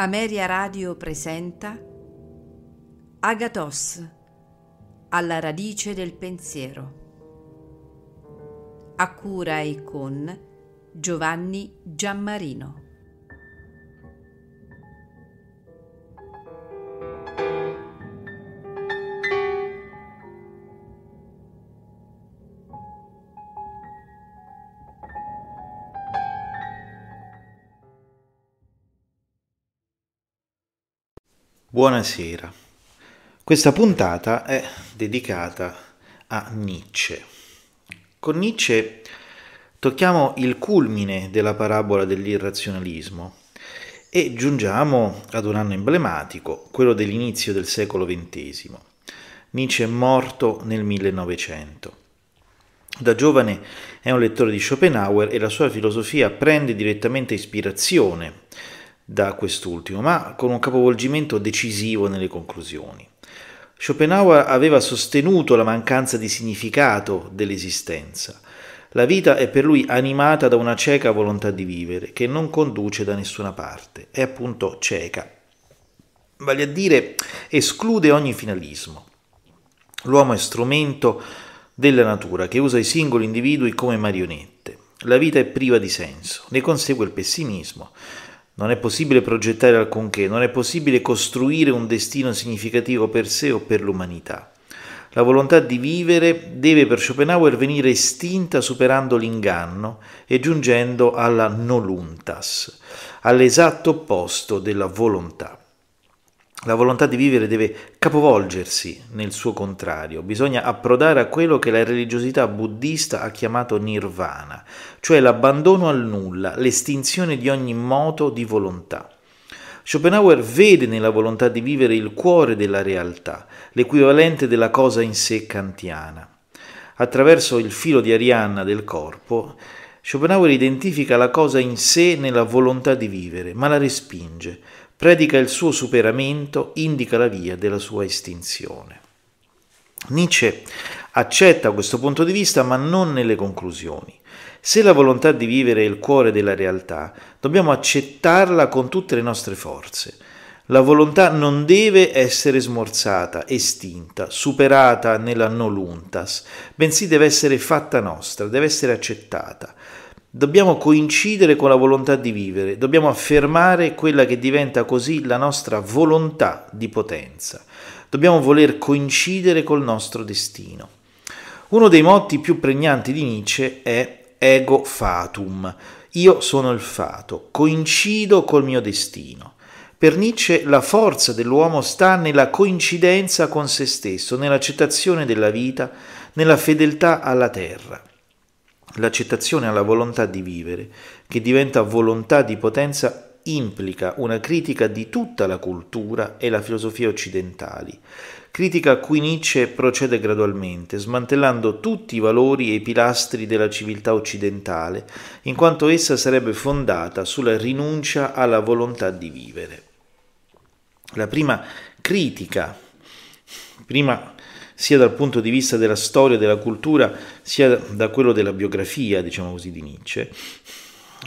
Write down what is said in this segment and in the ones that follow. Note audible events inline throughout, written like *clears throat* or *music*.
Ameria Radio presenta Agatos, alla radice del pensiero. A cura e con Giovanni Giammarino. Buonasera. Questa puntata è dedicata a Nietzsche. Con Nietzsche tocchiamo il culmine della parabola dell'irrazionalismo e giungiamo ad un anno emblematico, quello dell'inizio del secolo XX. Nietzsche è morto nel 1900. Da giovane è un lettore di Schopenhauer e la sua filosofia prende direttamente ispirazione da quest'ultimo, ma con un capovolgimento decisivo nelle conclusioni. Schopenhauer aveva sostenuto la mancanza di significato dell'esistenza. La vita è per lui animata da una cieca volontà di vivere che non conduce da nessuna parte, è appunto cieca. Vale a dire, esclude ogni finalismo. L'uomo è strumento della natura che usa i singoli individui come marionette. La vita è priva di senso, ne consegue il pessimismo non è possibile progettare alcunché, non è possibile costruire un destino significativo per sé o per l'umanità. La volontà di vivere deve per Schopenhauer venire estinta superando l'inganno e giungendo alla noluntas, all'esatto opposto della volontà. La volontà di vivere deve capovolgersi nel suo contrario, bisogna approdare a quello che la religiosità buddista ha chiamato nirvana, cioè l'abbandono al nulla, l'estinzione di ogni moto di volontà. Schopenhauer vede nella volontà di vivere il cuore della realtà, l'equivalente della cosa in sé kantiana. Attraverso il filo di Arianna del corpo, Schopenhauer identifica la cosa in sé nella volontà di vivere, ma la respinge predica il suo superamento, indica la via della sua estinzione. Nietzsche accetta questo punto di vista ma non nelle conclusioni. Se la volontà di vivere è il cuore della realtà, dobbiamo accettarla con tutte le nostre forze. La volontà non deve essere smorzata, estinta, superata nella noluntas, bensì deve essere fatta nostra, deve essere accettata, dobbiamo coincidere con la volontà di vivere, dobbiamo affermare quella che diventa così la nostra volontà di potenza, dobbiamo voler coincidere col nostro destino. Uno dei motti più pregnanti di Nietzsche è ego fatum, io sono il fato, coincido col mio destino. Per Nietzsche la forza dell'uomo sta nella coincidenza con se stesso, nell'accettazione della vita, nella fedeltà alla terra l'accettazione alla volontà di vivere, che diventa volontà di potenza, implica una critica di tutta la cultura e la filosofia occidentali, critica a cui Nietzsche procede gradualmente, smantellando tutti i valori e i pilastri della civiltà occidentale, in quanto essa sarebbe fondata sulla rinuncia alla volontà di vivere. La prima critica, prima sia dal punto di vista della storia, della cultura, sia da quello della biografia, diciamo così, di Nietzsche,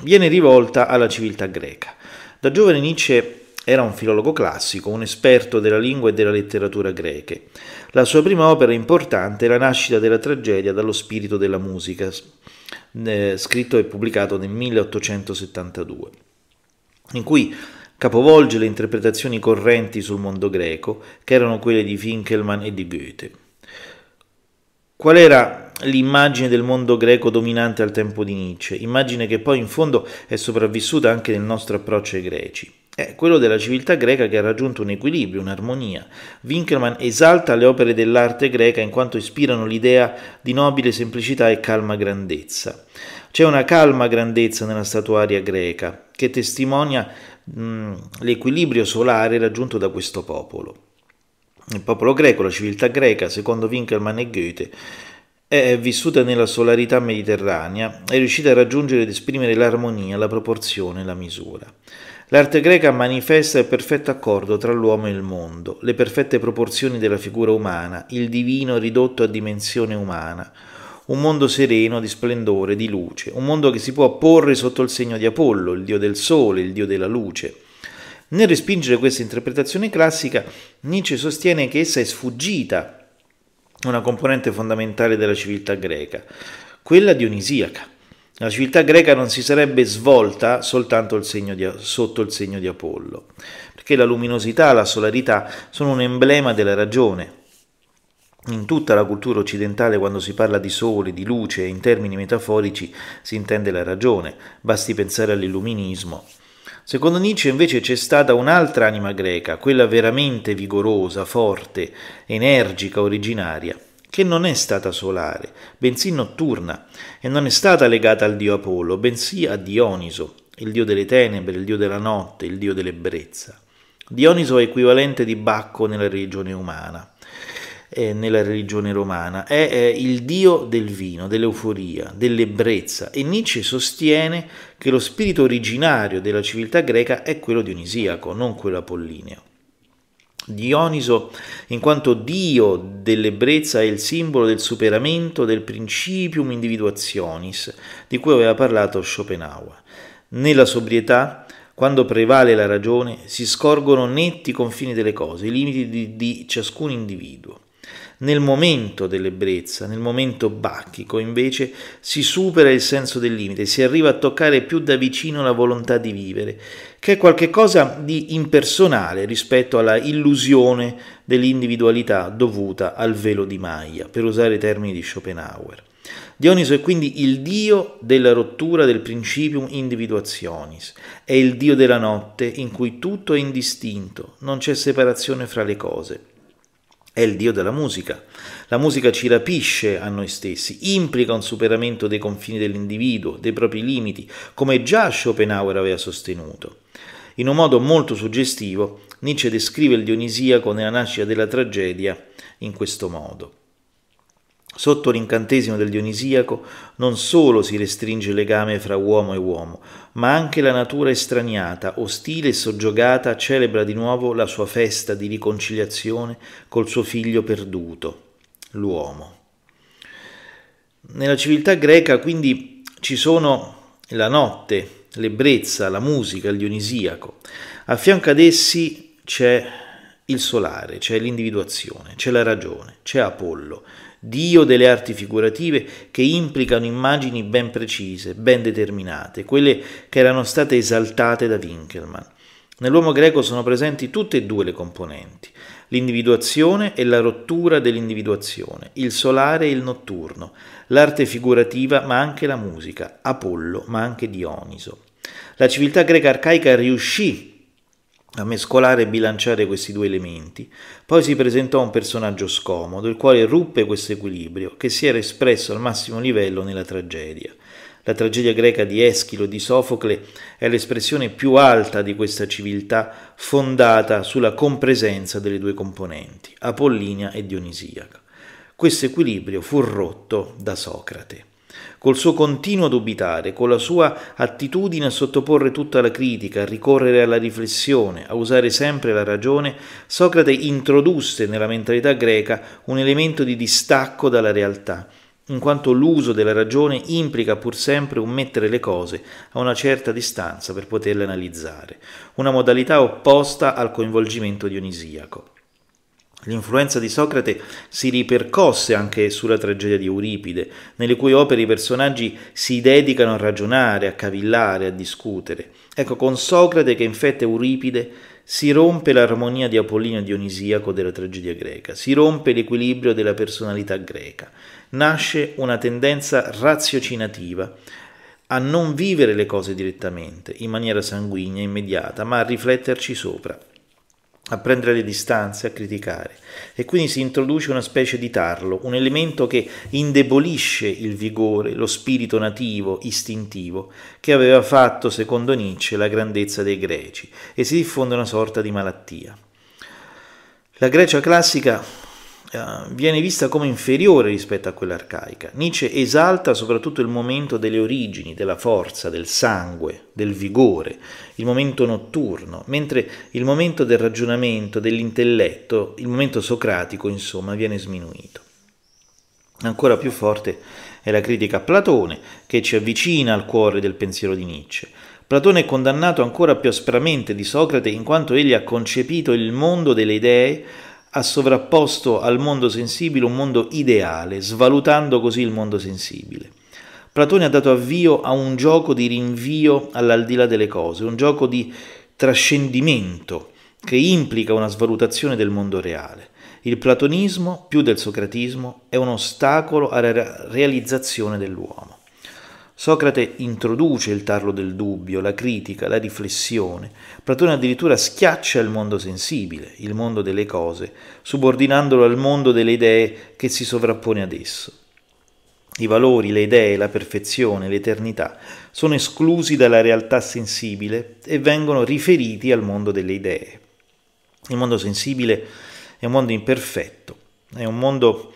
viene rivolta alla civiltà greca. Da giovane Nietzsche era un filologo classico, un esperto della lingua e della letteratura greche. La sua prima opera importante è La nascita della tragedia dallo spirito della musica, eh, scritto e pubblicato nel 1872, in cui capovolge le interpretazioni correnti sul mondo greco, che erano quelle di Finkelmann e di Goethe. Qual era l'immagine del mondo greco dominante al tempo di Nietzsche? Immagine che poi in fondo è sopravvissuta anche nel nostro approccio ai greci. È eh, quello della civiltà greca che ha raggiunto un equilibrio, un'armonia. Winkelmann esalta le opere dell'arte greca in quanto ispirano l'idea di nobile semplicità e calma grandezza. C'è una calma grandezza nella statuaria greca che testimonia mh, l'equilibrio solare raggiunto da questo popolo. Il popolo greco, la civiltà greca, secondo Winkelmann e Goethe, è vissuta nella solarità mediterranea, è riuscita a raggiungere ed esprimere l'armonia, la proporzione, la misura. L'arte greca manifesta il perfetto accordo tra l'uomo e il mondo, le perfette proporzioni della figura umana, il divino ridotto a dimensione umana, un mondo sereno di splendore, di luce, un mondo che si può porre sotto il segno di Apollo, il dio del sole, il dio della luce. Nel respingere questa interpretazione classica, Nietzsche sostiene che essa è sfuggita una componente fondamentale della civiltà greca, quella dionisiaca. La civiltà greca non si sarebbe svolta soltanto il di, sotto il segno di Apollo, perché la luminosità, la solarità sono un emblema della ragione. In tutta la cultura occidentale, quando si parla di sole, di luce, in termini metaforici si intende la ragione, basti pensare all'illuminismo. Secondo Nietzsche invece c'è stata un'altra anima greca, quella veramente vigorosa, forte, energica, originaria, che non è stata solare, bensì notturna, e non è stata legata al dio Apollo, bensì a Dioniso, il dio delle tenebre, il dio della notte, il dio dell'ebbrezza. Dioniso è equivalente di Bacco nella religione umana, eh, nella religione romana, è, è il dio del vino, dell'euforia, dell'ebbrezza e Nietzsche sostiene che lo spirito originario della civiltà greca è quello dionisiaco, non quello apollineo. Dioniso, in quanto dio dell'ebbrezza, è il simbolo del superamento del principium individuationis di cui aveva parlato Schopenhauer. Nella sobrietà, quando prevale la ragione, si scorgono netti i confini delle cose, i limiti di, di ciascun individuo. Nel momento dell'ebbrezza, nel momento bacchico, invece, si supera il senso del limite, si arriva a toccare più da vicino la volontà di vivere, che è qualcosa di impersonale rispetto alla illusione dell'individualità dovuta al velo di Maya, per usare i termini di Schopenhauer. Dioniso è quindi il dio della rottura del principium individuationis, è il dio della notte in cui tutto è indistinto, non c'è separazione fra le cose è il Dio della musica. La musica ci rapisce a noi stessi, implica un superamento dei confini dell'individuo, dei propri limiti, come già Schopenhauer aveva sostenuto. In un modo molto suggestivo, Nietzsche descrive il Dionisiaco nella nascita della tragedia in questo modo. Sotto l'incantesimo del Dionisiaco non solo si restringe il legame fra uomo e uomo, ma anche la natura estraniata, ostile e soggiogata celebra di nuovo la sua festa di riconciliazione col suo figlio perduto, l'uomo. Nella civiltà greca quindi ci sono la notte, l'ebbrezza, la musica, il Dionisiaco. A fianco ad essi c'è il solare, c'è l'individuazione, c'è la ragione, c'è Apollo dio delle arti figurative che implicano immagini ben precise, ben determinate, quelle che erano state esaltate da Winkelmann. Nell'uomo greco sono presenti tutte e due le componenti, l'individuazione e la rottura dell'individuazione, il solare e il notturno, l'arte figurativa ma anche la musica, Apollo ma anche Dioniso. La civiltà greca arcaica riuscì a mescolare e bilanciare questi due elementi. Poi si presentò un personaggio scomodo, il quale ruppe questo equilibrio, che si era espresso al massimo livello nella tragedia. La tragedia greca di Eschilo e di Sofocle è l'espressione più alta di questa civiltà fondata sulla compresenza delle due componenti, Apollinia e Dionisiaca. Questo equilibrio fu rotto da Socrate. Col suo continuo dubitare, con la sua attitudine a sottoporre tutto alla critica, a ricorrere alla riflessione, a usare sempre la ragione, Socrate introdusse nella mentalità greca un elemento di distacco dalla realtà, in quanto l'uso della ragione implica pur sempre un mettere le cose a una certa distanza per poterle analizzare, una modalità opposta al coinvolgimento dionisiaco. L'influenza di Socrate si ripercosse anche sulla tragedia di Euripide, nelle cui opere i personaggi si dedicano a ragionare, a cavillare, a discutere. Ecco, con Socrate che infetta Euripide si rompe l'armonia di Apollinio Dionisiaco della tragedia greca, si rompe l'equilibrio della personalità greca, nasce una tendenza raziocinativa a non vivere le cose direttamente, in maniera sanguigna, immediata, ma a rifletterci sopra, a prendere le distanze, a criticare. E quindi si introduce una specie di tarlo, un elemento che indebolisce il vigore, lo spirito nativo, istintivo, che aveva fatto, secondo Nietzsche, la grandezza dei greci, e si diffonde una sorta di malattia. La Grecia classica eh, viene vista come inferiore rispetto a quella arcaica. Nietzsche esalta soprattutto il momento delle origini, della forza, del sangue, del vigore, il momento notturno, mentre il momento del ragionamento, dell'intelletto, il momento socratico, insomma, viene sminuito. Ancora più forte è la critica a Platone, che ci avvicina al cuore del pensiero di Nietzsche. Platone è condannato ancora più aspramente di Socrate in quanto egli ha concepito il mondo delle idee ha sovrapposto al mondo sensibile un mondo ideale, svalutando così il mondo sensibile. Platone ha dato avvio a un gioco di rinvio all'aldilà delle cose, un gioco di trascendimento che implica una svalutazione del mondo reale. Il platonismo, più del socratismo, è un ostacolo alla realizzazione dell'uomo. Socrate introduce il tarlo del dubbio, la critica, la riflessione. Platone addirittura schiaccia il mondo sensibile, il mondo delle cose, subordinandolo al mondo delle idee che si sovrappone ad esso. I valori, le idee, la perfezione, l'eternità sono esclusi dalla realtà sensibile e vengono riferiti al mondo delle idee. Il mondo sensibile è un mondo imperfetto, è un mondo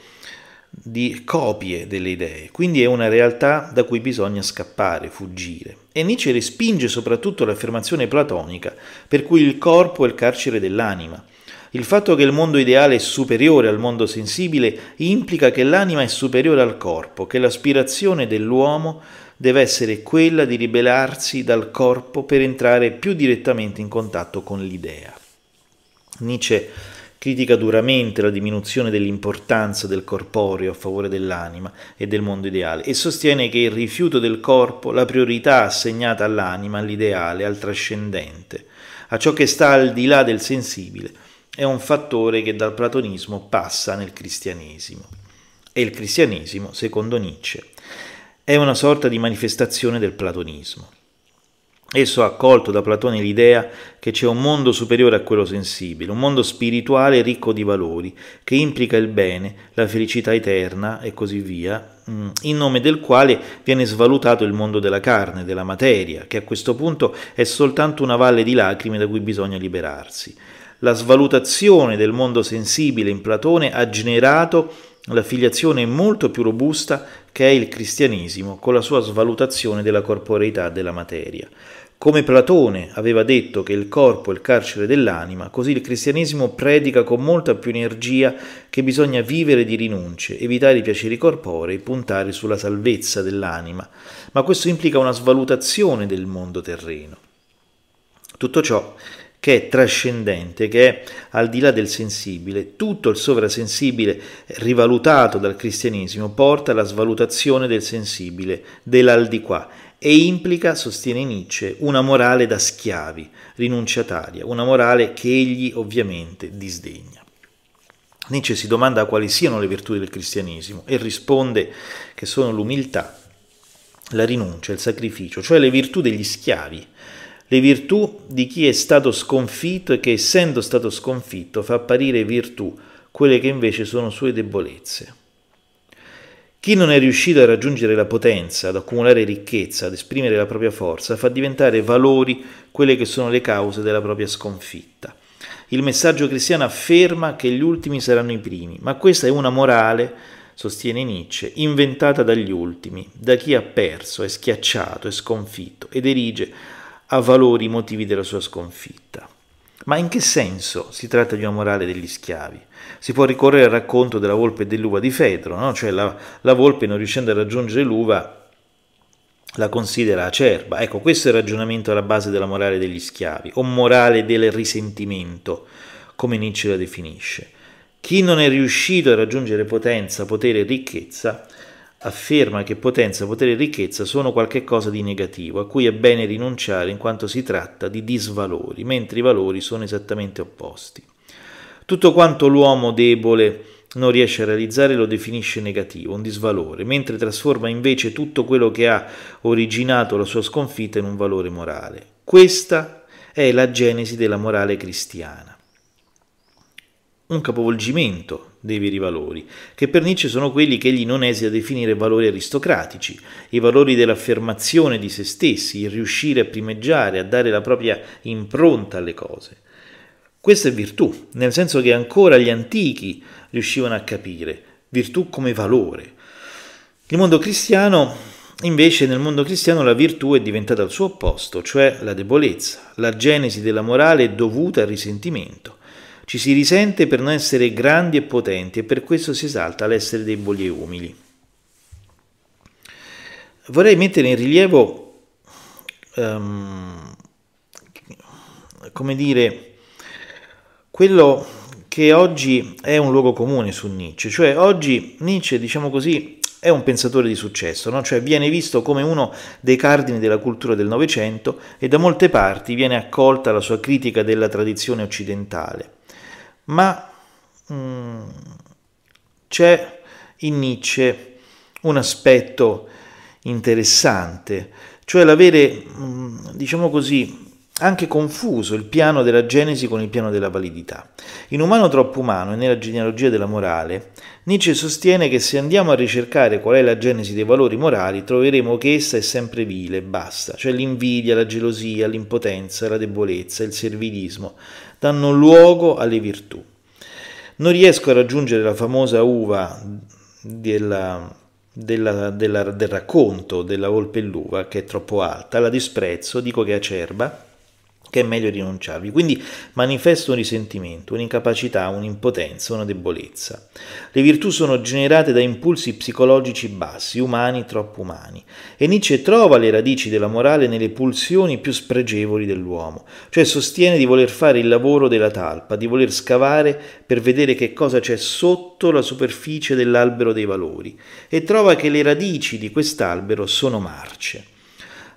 di copie delle idee, quindi è una realtà da cui bisogna scappare, fuggire. E Nietzsche respinge soprattutto l'affermazione platonica, per cui il corpo è il carcere dell'anima. Il fatto che il mondo ideale è superiore al mondo sensibile implica che l'anima è superiore al corpo, che l'aspirazione dell'uomo deve essere quella di ribelarsi dal corpo per entrare più direttamente in contatto con l'idea. Nietzsche critica duramente la diminuzione dell'importanza del corporeo a favore dell'anima e del mondo ideale e sostiene che il rifiuto del corpo, la priorità assegnata all'anima, all'ideale, al trascendente, a ciò che sta al di là del sensibile, è un fattore che dal platonismo passa nel cristianesimo. E il cristianesimo, secondo Nietzsche, è una sorta di manifestazione del platonismo. Esso ha accolto da Platone l'idea che c'è un mondo superiore a quello sensibile, un mondo spirituale ricco di valori, che implica il bene, la felicità eterna e così via, mm, in nome del quale viene svalutato il mondo della carne, della materia, che a questo punto è soltanto una valle di lacrime da cui bisogna liberarsi. La svalutazione del mondo sensibile in Platone ha generato la filiazione molto più robusta che è il cristianesimo, con la sua svalutazione della corporeità della materia. Come Platone aveva detto che il corpo è il carcere dell'anima, così il cristianesimo predica con molta più energia che bisogna vivere di rinunce, evitare i piaceri corporei, puntare sulla salvezza dell'anima, ma questo implica una svalutazione del mondo terreno. Tutto ciò che è trascendente, che è al di là del sensibile, tutto il sovrasensibile rivalutato dal cristianesimo porta alla svalutazione del sensibile, dell'al qua e implica, sostiene Nietzsche, una morale da schiavi, rinunciataria, una morale che egli ovviamente disdegna. Nietzsche si domanda quali siano le virtù del cristianesimo e risponde che sono l'umiltà, la rinuncia, il sacrificio, cioè le virtù degli schiavi, le virtù di chi è stato sconfitto e che essendo stato sconfitto fa apparire virtù quelle che invece sono sue debolezze. Chi non è riuscito a raggiungere la potenza, ad accumulare ricchezza, ad esprimere la propria forza, fa diventare valori quelle che sono le cause della propria sconfitta. Il messaggio cristiano afferma che gli ultimi saranno i primi, ma questa è una morale, sostiene Nietzsche, inventata dagli ultimi, da chi ha perso, è schiacciato, è sconfitto ed erige a valori i motivi della sua sconfitta. Ma in che senso si tratta di una morale degli schiavi? Si può ricorrere al racconto della volpe e dell'uva di Fedro, no? cioè la, la volpe non riuscendo a raggiungere l'uva la considera acerba. Ecco, questo è il ragionamento alla base della morale degli schiavi, o morale del risentimento, come Nietzsche la definisce. Chi non è riuscito a raggiungere potenza, potere e ricchezza afferma che potenza, potere e ricchezza sono qualcosa di negativo, a cui è bene rinunciare in quanto si tratta di disvalori, mentre i valori sono esattamente opposti. Tutto quanto l'uomo debole non riesce a realizzare lo definisce negativo, un disvalore, mentre trasforma invece tutto quello che ha originato la sua sconfitta in un valore morale. Questa è la genesi della morale cristiana. Un capovolgimento dei veri valori, che per Nietzsche sono quelli che egli non esita a definire valori aristocratici, i valori dell'affermazione di se stessi, il riuscire a primeggiare, a dare la propria impronta alle cose. Questa è virtù, nel senso che ancora gli antichi riuscivano a capire, virtù come valore. Il mondo cristiano, invece, nel mondo cristiano la virtù è diventata il suo opposto, cioè la debolezza. La genesi della morale è dovuta al risentimento. Ci si risente per non essere grandi e potenti e per questo si esalta l'essere deboli e umili. Vorrei mettere in rilievo, um, come dire, quello che oggi è un luogo comune su Nietzsche, cioè oggi Nietzsche, diciamo così, è un pensatore di successo, no? cioè viene visto come uno dei cardini della cultura del Novecento e da molte parti viene accolta la sua critica della tradizione occidentale ma mm, c'è in Nietzsche un aspetto interessante, cioè l'avere, mm, diciamo così, anche confuso il piano della genesi con il piano della validità. In Umano troppo umano e nella genealogia della morale, Nietzsche sostiene che se andiamo a ricercare qual è la genesi dei valori morali, troveremo che essa è sempre vile e basta, cioè l'invidia, la gelosia, l'impotenza, la debolezza, il servilismo, danno luogo alle virtù. Non riesco a raggiungere la famosa uva della, della, della, del racconto della volpe e l'uva, che è troppo alta, la disprezzo, dico che è acerba, che è meglio rinunciarvi. Quindi manifesta un risentimento, un'incapacità, un'impotenza, una debolezza. Le virtù sono generate da impulsi psicologici bassi, umani, troppo umani. E Nietzsche trova le radici della morale nelle pulsioni più spregevoli dell'uomo, cioè sostiene di voler fare il lavoro della talpa, di voler scavare per vedere che cosa c'è sotto la superficie dell'albero dei valori e trova che le radici di quest'albero sono marce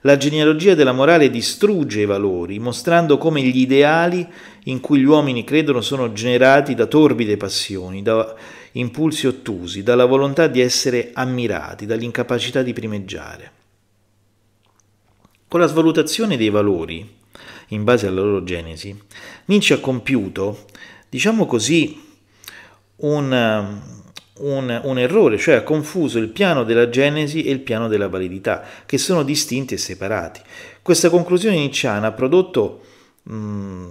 la genealogia della morale distrugge i valori, mostrando come gli ideali in cui gli uomini credono sono generati da torbide passioni, da impulsi ottusi, dalla volontà di essere ammirati, dall'incapacità di primeggiare. Con la svalutazione dei valori, in base alla loro genesi, Nietzsche ha compiuto, diciamo così, un un, un, errore, cioè ha confuso il piano della genesi e il piano della validità, che sono distinti e separati. Questa conclusione nicciana ha prodotto mh, mm,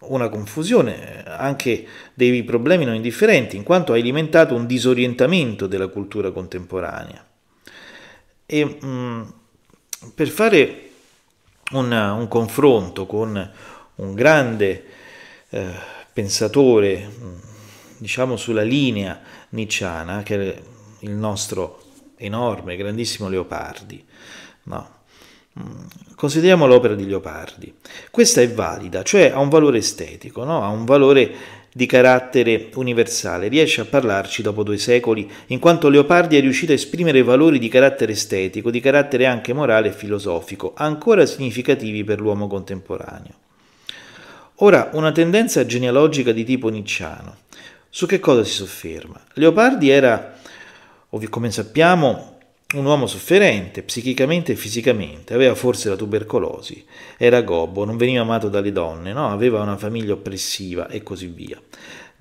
una confusione, anche dei problemi non indifferenti, in quanto ha alimentato un disorientamento della cultura contemporanea. E, mh, mm, per fare una, un confronto con un grande eh, pensatore, mh, mm, diciamo sulla linea nicciana, che è il nostro enorme, grandissimo Leopardi. No. Mm, consideriamo l'opera di Leopardi. Questa è valida, cioè ha un valore estetico, no? ha un valore di carattere universale, riesce a parlarci dopo due secoli, in quanto Leopardi è riuscito a esprimere valori di carattere estetico, di carattere anche morale e filosofico, ancora significativi per l'uomo contemporaneo. Ora, una tendenza genealogica di tipo nicciano, su che cosa si sofferma? Leopardi era, come sappiamo, un uomo sofferente psichicamente e fisicamente, aveva forse la tubercolosi, era gobbo, non veniva amato dalle donne, no? aveva una famiglia oppressiva e così via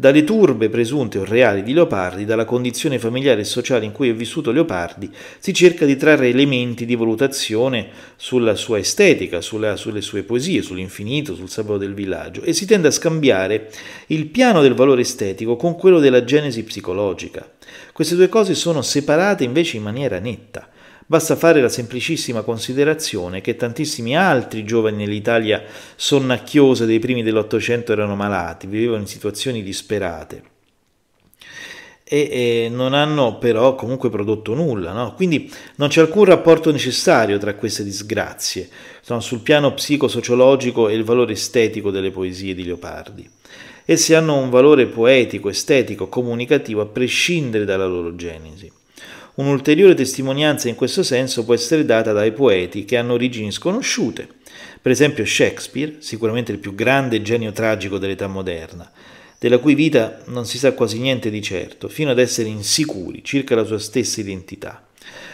dalle turbe presunte o reali di Leopardi, dalla condizione familiare e sociale in cui è vissuto Leopardi, si cerca di trarre elementi di valutazione sulla sua estetica, sulla, sulle sue poesie, sull'infinito, sul sabato del villaggio e si tende a scambiare il piano del valore estetico con quello della genesi psicologica. Queste due cose sono separate invece in maniera netta. Basta fare la semplicissima considerazione che tantissimi altri giovani nell'Italia sonnacchiosa dei primi dell'Ottocento erano malati, vivevano in situazioni disperate e, non hanno però comunque prodotto nulla, no? quindi non c'è alcun rapporto necessario tra queste disgrazie sono sul piano psicosociologico e il valore estetico delle poesie di Leopardi. Esse hanno un valore poetico, estetico, comunicativo a prescindere dalla loro genesi. Un'ulteriore testimonianza in questo senso può essere data dai poeti che hanno origini sconosciute, per esempio Shakespeare, sicuramente il più grande genio tragico dell'età moderna, della cui vita non si sa quasi niente di certo, fino ad essere insicuri circa la sua stessa identità.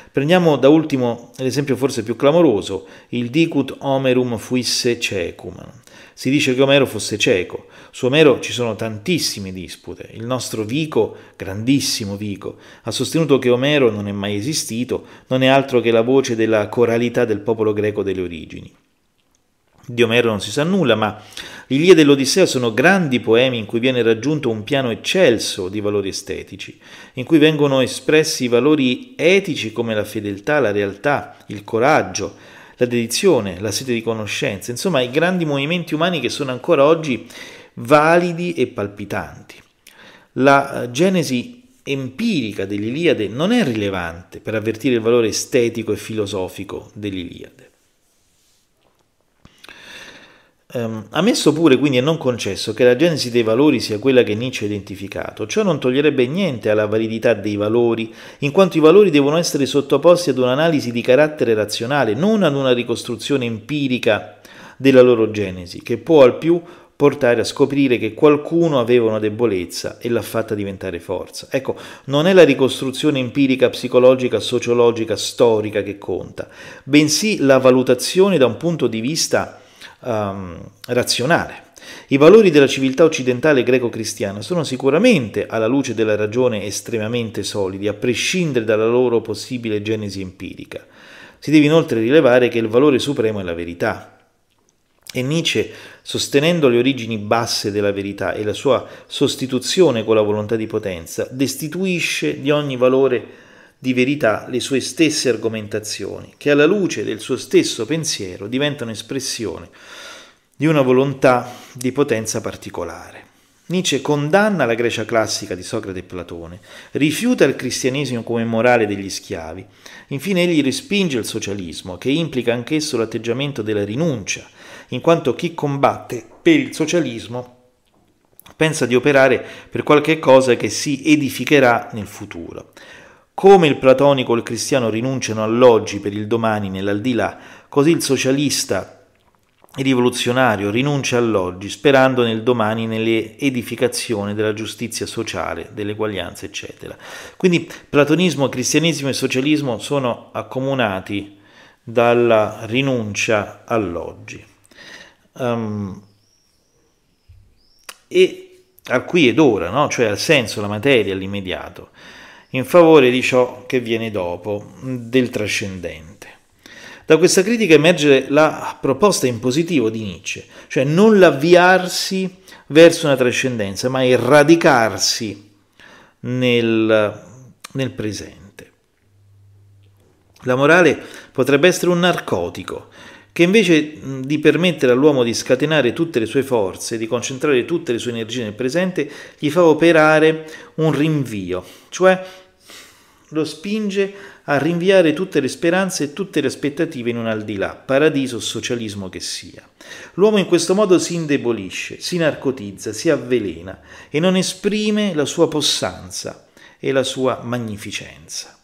Prendiamo da ultimo l'esempio forse più clamoroso, il dicut Homerum fuisse cecum. Si dice che Omero fosse cieco, su Omero ci sono tantissime dispute. Il nostro Vico, grandissimo Vico, ha sostenuto che Omero non è mai esistito, non è altro che la voce della coralità del popolo greco delle origini. Di Omero non si sa nulla, ma l'Iliade e l'Odissea sono grandi poemi in cui viene raggiunto un piano eccelso di valori estetici, in cui vengono espressi i valori etici come la fedeltà, la realtà, il coraggio, la dedizione, la sete di conoscenza, insomma i grandi movimenti umani che sono ancora oggi validi e palpitanti. La eh, genesi empirica dell'Iliade non è rilevante per avvertire il valore estetico e filosofico dell'Iliade. Um, ammesso pure quindi e non concesso che la genesi dei valori sia quella che Nietzsche ha identificato, ciò non toglierebbe niente alla validità dei valori, in quanto i valori devono essere sottoposti ad un'analisi di carattere razionale, non ad una ricostruzione empirica della loro genesi, che può al più portare a scoprire che qualcuno aveva una debolezza e l'ha fatta diventare forza. Ecco, non è la ricostruzione empirica, psicologica, sociologica, storica che conta, bensì la valutazione da un punto di vista um, razionale. I valori della civiltà occidentale greco-cristiana sono sicuramente, alla luce della ragione, estremamente solidi, a prescindere dalla loro possibile genesi empirica. Si deve inoltre rilevare che il valore supremo è la verità. E Nietzsche, sostenendo le origini basse della verità e la sua sostituzione con la volontà di potenza, destituisce di ogni valore di verità le sue stesse argomentazioni, che alla luce del suo stesso pensiero diventano espressione di una volontà di potenza particolare. Nietzsche condanna la Grecia classica di Socrate e Platone, rifiuta il cristianesimo come morale degli schiavi, infine egli respinge il socialismo, che implica anch'esso l'atteggiamento della rinuncia, in quanto chi combatte per il socialismo pensa di operare per qualche cosa che si edificherà nel futuro. Come il platonico e il cristiano rinunciano all'oggi per il domani nell'aldilà, così il socialista il rivoluzionario rinuncia all'oggi sperando nel domani nell'edificazione della giustizia sociale, dell'eguaglianza, eccetera. Quindi platonismo, cristianesimo e socialismo sono accomunati dalla rinuncia all'oggi um, e al qui ed ora, no? cioè al senso, alla materia, all'immediato, in favore di ciò che viene dopo, del trascendente. Da questa critica emerge la proposta in positivo di Nietzsche, cioè non l'avviarsi verso una trascendenza, ma il radicarsi nel, nel presente. La morale potrebbe essere un narcotico che invece di permettere all'uomo di scatenare tutte le sue forze, di concentrare tutte le sue energie nel presente, gli fa operare un rinvio, cioè lo spinge a rinviare tutte le speranze e tutte le aspettative in un al di là, paradiso o socialismo che sia. L'uomo in questo modo si indebolisce, si narcotizza, si avvelena e non esprime la sua possanza e la sua magnificenza.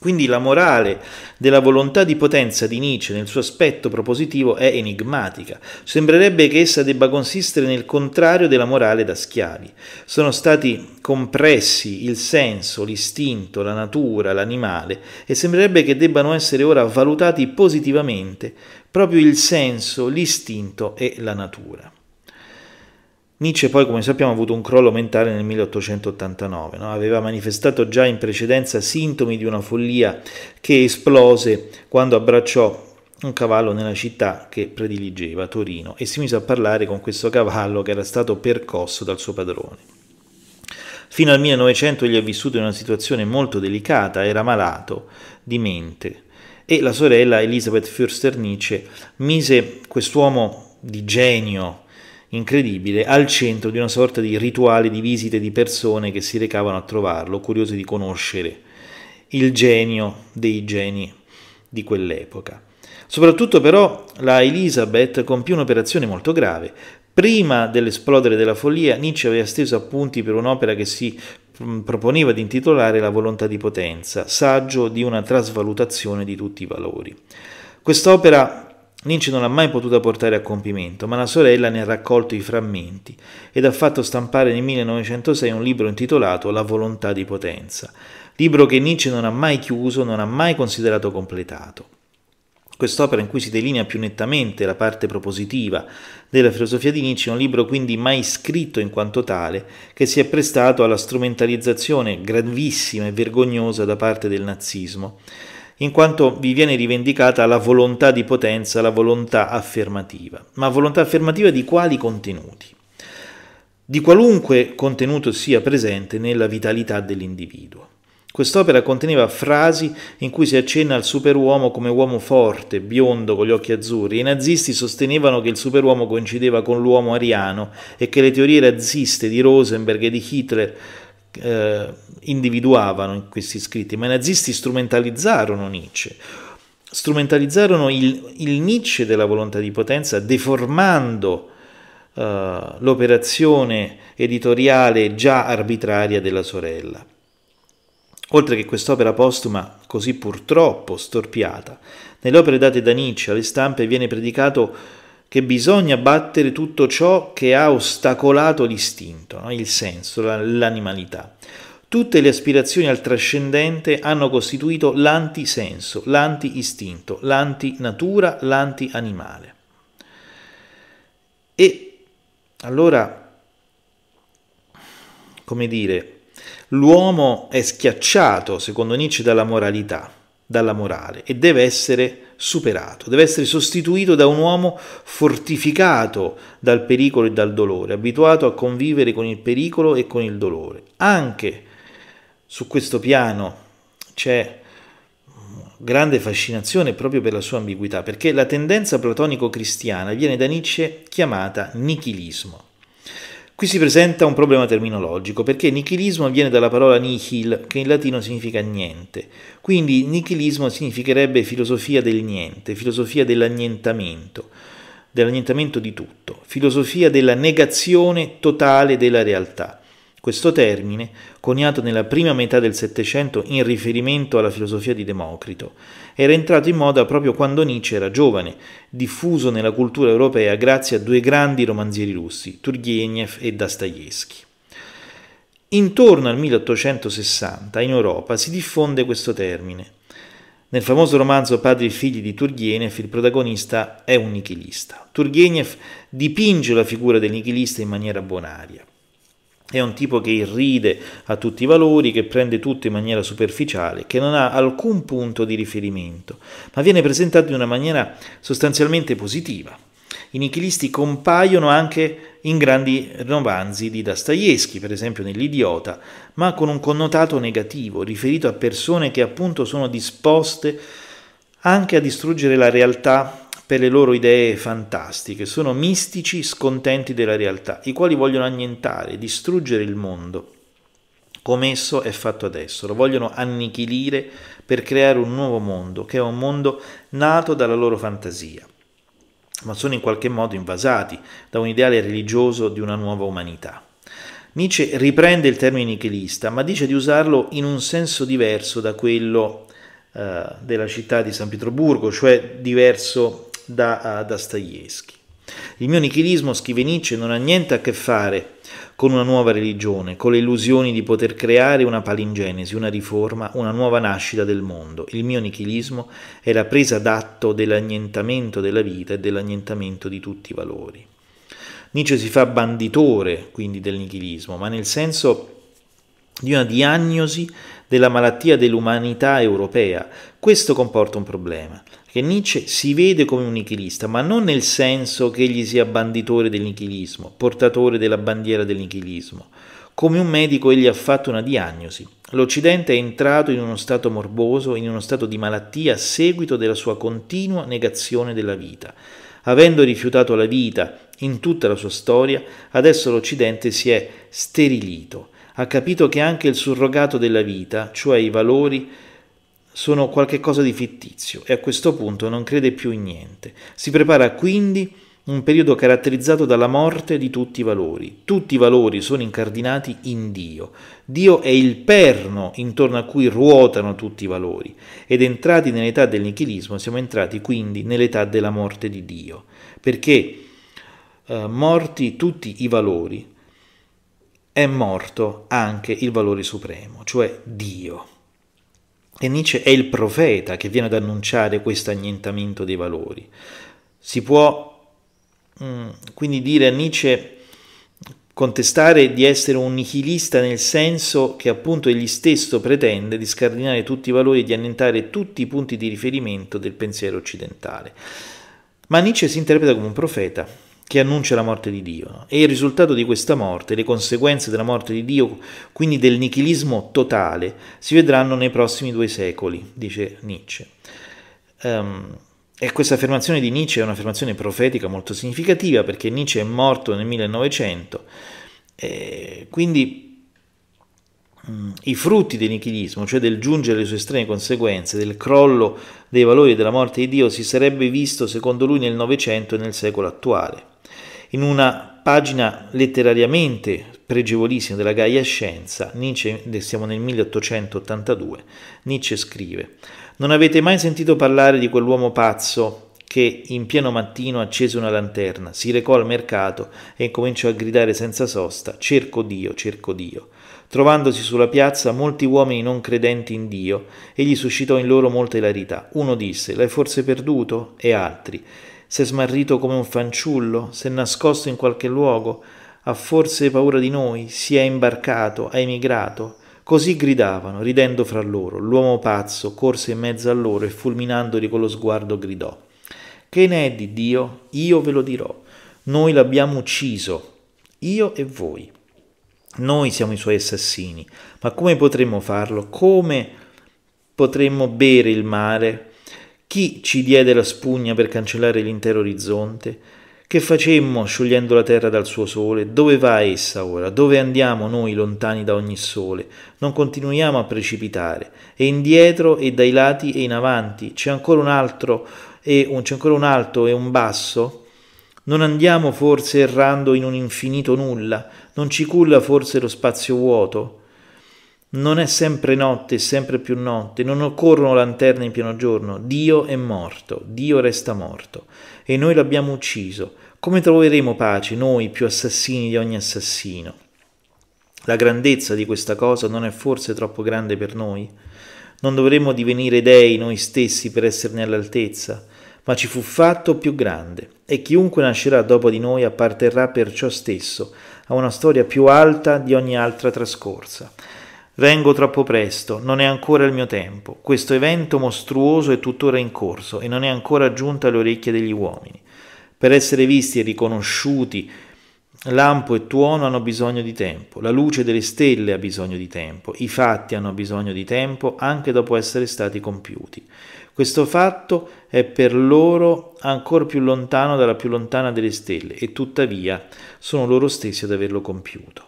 Quindi la morale della volontà di potenza di Nietzsche nel suo aspetto propositivo è enigmatica. Sembrerebbe che essa debba consistere nel contrario della morale da schiavi. Sono stati compressi il senso, l'istinto, la natura, l'animale e sembrerebbe che debbano essere ora valutati positivamente proprio il senso, l'istinto e la natura. Nietzsche poi, come sappiamo, ha avuto un crollo mentale nel 1889, no? aveva manifestato già in precedenza sintomi di una follia che esplose quando abbracciò un cavallo nella città che prediligeva, Torino, e si mise a parlare con questo cavallo che era stato percosso dal suo padrone. Fino al 1900 egli ha vissuto in una situazione molto delicata, era malato di mente e la sorella Elisabeth Fürster Nietzsche mise quest'uomo di genio, incredibile, al centro di una sorta di rituale di visite di persone che si recavano a trovarlo, curiosi di conoscere il genio dei geni di quell'epoca. Soprattutto però la Elizabeth compì un'operazione molto grave. Prima dell'esplodere della follia, Nietzsche aveva steso appunti per un'opera che si mm, proponeva di intitolare La volontà di potenza, saggio di una trasvalutazione di tutti i valori. Quest'opera Nietzsche non l'ha mai potuta portare a compimento, ma la sorella ne ha raccolto i frammenti ed ha fatto stampare nel 1906 un libro intitolato La volontà di potenza, libro che Nietzsche non ha mai chiuso, non ha mai considerato completato. Quest'opera in cui si delinea più nettamente la parte propositiva della filosofia di Nietzsche è un libro quindi mai scritto in quanto tale, che si è prestato alla strumentalizzazione gravissima e vergognosa da parte del nazismo in quanto vi viene rivendicata la volontà di potenza, la volontà affermativa. Ma volontà affermativa di quali contenuti? Di qualunque contenuto sia presente nella vitalità dell'individuo. Quest'opera conteneva frasi in cui si accenna al superuomo come uomo forte, biondo, con gli occhi azzurri. I nazisti sostenevano che il superuomo coincideva con l'uomo ariano e che le teorie razziste di Rosenberg e di Hitler eh, individuavano in questi scritti, ma i nazisti strumentalizzarono Nietzsche, strumentalizzarono il, il Nietzsche della volontà di potenza deformando eh, l'operazione editoriale già arbitraria della sorella. Oltre che quest'opera postuma, così purtroppo storpiata, nelle opere date da Nietzsche alle stampe viene predicato che bisogna battere tutto ciò che ha ostacolato l'istinto, no? il senso, l'animalità. Tutte le aspirazioni al trascendente hanno costituito l'antisenso, l'anti-istinto, l'anti-natura, l'anti-animale. E allora, come dire, l'uomo è schiacciato, secondo Nietzsche, dalla moralità dalla morale e deve essere superato, deve essere sostituito da un uomo fortificato dal pericolo e dal dolore, abituato a convivere con il pericolo e con il dolore. Anche su questo piano c'è grande fascinazione proprio per la sua ambiguità, perché la tendenza platonico-cristiana viene da Nietzsche chiamata nichilismo. Qui si presenta un problema terminologico, perché nichilismo viene dalla parola nihil, che in latino significa niente. Quindi nichilismo significherebbe filosofia del niente, filosofia dell'annientamento, dell'annientamento di tutto, filosofia della negazione totale della realtà. Questo termine, coniato nella prima metà del Settecento in riferimento alla filosofia di Democrito, era entrato in moda proprio quando Nietzsche era giovane, diffuso nella cultura europea grazie a due grandi romanzieri russi, Turgenev e Dostoevsky. Intorno al 1860 in Europa si diffonde questo termine. Nel famoso romanzo Padri e figli di Turgenev il protagonista è un nichilista. Turgenev dipinge la figura del nichilista in maniera bonaria. È un tipo che irride a tutti i valori, che prende tutto in maniera superficiale, che non ha alcun punto di riferimento, ma viene presentato in una maniera sostanzialmente positiva. I nichilisti compaiono anche in grandi romanzi di Dostoevsky, per esempio nell'Idiota, ma con un connotato negativo, riferito a persone che appunto sono disposte anche a distruggere la realtà per le loro idee fantastiche, sono mistici scontenti della realtà, i quali vogliono annientare, distruggere il mondo come esso è fatto adesso, lo vogliono annichilire per creare un nuovo mondo, che è un mondo nato dalla loro fantasia, ma sono in qualche modo invasati da un ideale religioso di una nuova umanità. Nietzsche riprende il termine nichilista, ma dice di usarlo in un senso diverso da quello eh, della città di San Pietroburgo, cioè diverso da Dostoevsky. Il mio nichilismo, scrive Nietzsche, non ha niente a che fare con una nuova religione, con le illusioni di poter creare una palingenesi, una riforma, una nuova nascita del mondo. Il mio nichilismo è la presa d'atto dell'annientamento della vita e dell'annientamento di tutti i valori. Nietzsche si fa banditore quindi del nichilismo, ma nel senso di una diagnosi della malattia dell'umanità europea. Questo comporta un problema che Nietzsche si vede come un nichilista, ma non nel senso che egli sia banditore del nichilismo, portatore della bandiera del nichilismo. Come un medico egli ha fatto una diagnosi. L'Occidente è entrato in uno stato morboso, in uno stato di malattia a seguito della sua continua negazione della vita. Avendo rifiutato la vita in tutta la sua storia, adesso l'Occidente si è sterilito. Ha capito che anche il surrogato della vita, cioè i valori, sono qualcosa di fittizio e a questo punto non crede più in niente. Si prepara quindi un periodo caratterizzato dalla morte di tutti i valori. Tutti i valori sono incardinati in Dio. Dio è il perno intorno a cui ruotano tutti i valori. Ed entrati nell'età del nichilismo, siamo entrati quindi nell'età della morte di Dio. Perché eh, morti tutti i valori, è morto anche il valore supremo, cioè Dio. E Nietzsche è il profeta che viene ad annunciare questo annientamento dei valori. Si può mm, quindi dire a Nietzsche contestare di essere un nichilista nel senso che appunto egli stesso pretende di scardinare tutti i valori e di annientare tutti i punti di riferimento del pensiero occidentale. Ma Nietzsche si interpreta come un profeta, che annuncia la morte di Dio. E il risultato di questa morte, le conseguenze della morte di Dio, quindi del nichilismo totale, si vedranno nei prossimi due secoli, dice Nietzsche. Um, e questa affermazione di Nietzsche è un'affermazione profetica molto significativa perché Nietzsche è morto nel 1900, eh, quindi mm, i frutti del nichilismo, cioè del giungere alle sue estreme conseguenze, del crollo dei valori della morte di Dio, si sarebbe visto secondo lui nel Novecento e nel secolo attuale. In una pagina letterariamente pregevolissima della Gaia Scienza, Nietzsche, siamo nel 1882, Nietzsche scrive «Non avete mai sentito parlare di quell'uomo pazzo che in pieno mattino accese una lanterna, si recò al mercato e cominciò a gridare senza sosta «Cerco Dio, cerco Dio». Trovandosi sulla piazza molti uomini non credenti in Dio, egli suscitò in loro molta ilarità. Uno disse «L'hai forse perduto?» e altri si è smarrito come un fanciullo, si è nascosto in qualche luogo, ha forse paura di noi, si è imbarcato, ha emigrato. Così gridavano, ridendo fra loro. L'uomo pazzo corse in mezzo a loro e fulminandoli con lo sguardo gridò. Che ne è di Dio? Io ve lo dirò. Noi l'abbiamo ucciso, io e voi. Noi siamo i suoi assassini, ma come potremmo farlo? Come potremmo bere il mare chi ci diede la spugna per cancellare l'intero orizzonte? Che facemmo sciogliendo la terra dal suo sole? Dove va essa ora? Dove andiamo noi lontani da ogni sole? Non continuiamo a precipitare. E indietro e dai lati e in avanti c'è ancora un altro e un, c'è ancora un alto e un basso? Non andiamo forse errando in un infinito nulla? Non ci culla forse lo spazio vuoto? Non è sempre notte, è sempre più notte, non occorrono lanterne in pieno giorno. Dio è morto, Dio resta morto e noi l'abbiamo ucciso. Come troveremo pace noi più assassini di ogni assassino? La grandezza di questa cosa non è forse troppo grande per noi? Non dovremmo divenire dei noi stessi per esserne all'altezza, ma ci fu fatto più grande, e chiunque nascerà dopo di noi apparterrà perciò stesso a una storia più alta di ogni altra trascorsa. Vengo troppo presto, non è ancora il mio tempo. Questo evento mostruoso è tuttora in corso e non è ancora giunto alle orecchie degli uomini. Per essere visti e riconosciuti, lampo e tuono hanno bisogno di tempo, la luce delle stelle ha bisogno di tempo, i fatti hanno bisogno di tempo anche dopo essere stati compiuti. Questo fatto è per loro ancora più lontano dalla più lontana delle stelle e tuttavia sono loro stessi ad averlo compiuto.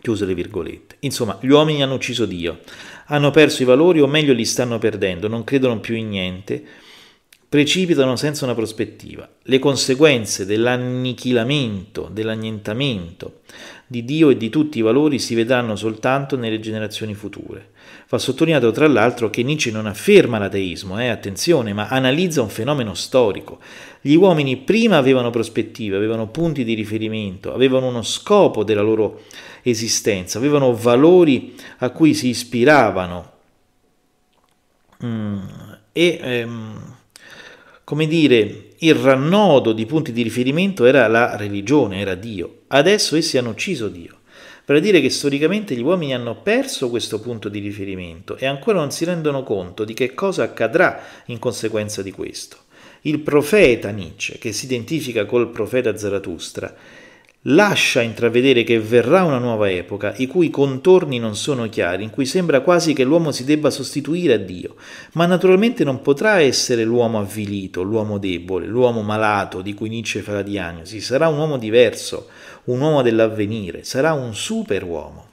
Chiuse le virgolette. Insomma, gli uomini hanno ucciso Dio, hanno perso i valori o meglio li stanno perdendo, non credono più in niente, precipitano senza una prospettiva. Le conseguenze dell'annichilamento, dell'annientamento di Dio e di tutti i valori si vedranno soltanto nelle generazioni future. Va sottolineato tra l'altro che Nietzsche non afferma l'ateismo, eh, attenzione, ma analizza un fenomeno storico. Gli uomini prima avevano prospettive, avevano punti di riferimento, avevano uno scopo della loro esistenza, avevano valori a cui si ispiravano mm, e ehm, come dire, il rannodo di punti di riferimento era la religione, era Dio. Adesso essi hanno ucciso Dio. Per dire che storicamente gli uomini hanno perso questo punto di riferimento e ancora non si rendono conto di che cosa accadrà in conseguenza di questo. Il profeta Nietzsche, che si identifica col profeta Zarathustra, lascia intravedere che verrà una nuova epoca, i cui contorni non sono chiari, in cui sembra quasi che l'uomo si debba sostituire a Dio, ma naturalmente non potrà essere l'uomo avvilito, l'uomo debole, l'uomo malato di cui Nietzsche fa la diagnosi, sarà un uomo diverso, un uomo dell'avvenire, sarà un superuomo.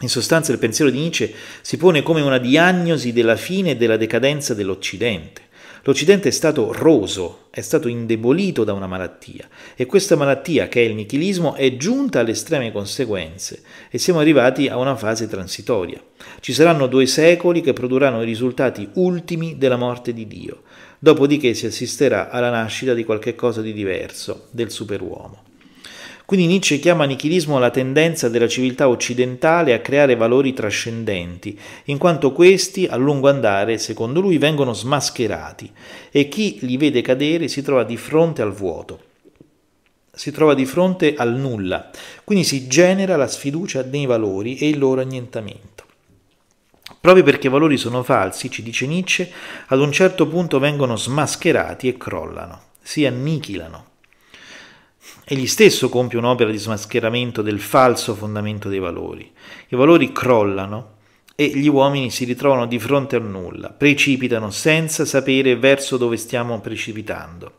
In sostanza il pensiero di Nietzsche si pone come una diagnosi della fine e della decadenza dell'Occidente. L'Occidente è stato roso, è stato indebolito da una malattia e questa malattia, che è il nichilismo, è giunta alle estreme conseguenze e siamo arrivati a una fase transitoria. Ci saranno due secoli che produrranno i risultati ultimi della morte di Dio, dopodiché si assisterà alla nascita di qualche cosa di diverso, del superuomo. Quindi Nietzsche chiama nichilismo la tendenza della civiltà occidentale a creare valori trascendenti, in quanto questi, a lungo andare, secondo lui, vengono smascherati e chi li vede cadere si trova di fronte al vuoto si trova di fronte al nulla, quindi si genera la sfiducia nei valori e il loro annientamento. Proprio perché i valori sono falsi, ci dice Nietzsche, ad un certo punto vengono smascherati e crollano, si annichilano. Egli stesso compie un'opera di smascheramento del falso fondamento dei valori. I valori crollano e gli uomini si ritrovano di fronte al nulla, precipitano senza sapere verso dove stiamo precipitando.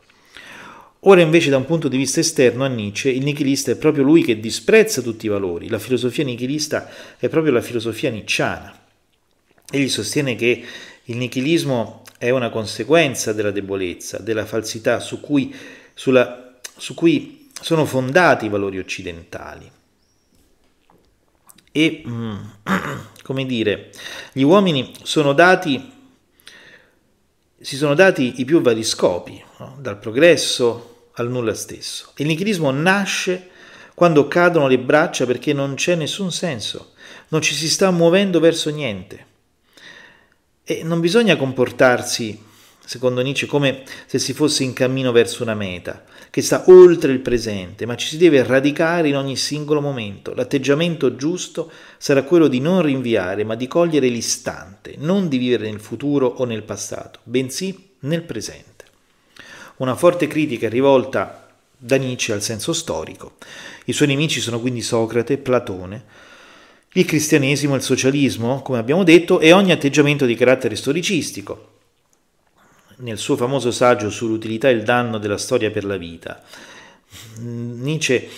Ora invece da un punto di vista esterno a Nietzsche il nichilista è proprio lui che disprezza tutti i valori, la filosofia nichilista è proprio la filosofia nicciana. Egli sostiene che il nichilismo è una conseguenza della debolezza, della falsità su cui, sulla, su cui sono fondati i valori occidentali. E, mm, *clears throat* come dire, gli uomini sono dati, si sono dati i più vari scopi, no? dal progresso al nulla stesso. Il nichilismo nasce quando cadono le braccia perché non c'è nessun senso, non ci si sta muovendo verso niente. E non bisogna comportarsi, secondo Nietzsche, come se si fosse in cammino verso una meta, che sta oltre il presente, ma ci si deve radicare in ogni singolo momento. L'atteggiamento giusto sarà quello di non rinviare, ma di cogliere l'istante, non di vivere nel futuro o nel passato, bensì nel presente. Una forte critica è rivolta da Nietzsche al senso storico. I suoi nemici sono quindi Socrate, Platone, il cristianesimo, il socialismo, come abbiamo detto, e ogni atteggiamento di carattere storicistico nel suo famoso saggio sull'utilità e il danno della storia per la vita. Mm, Nietzsche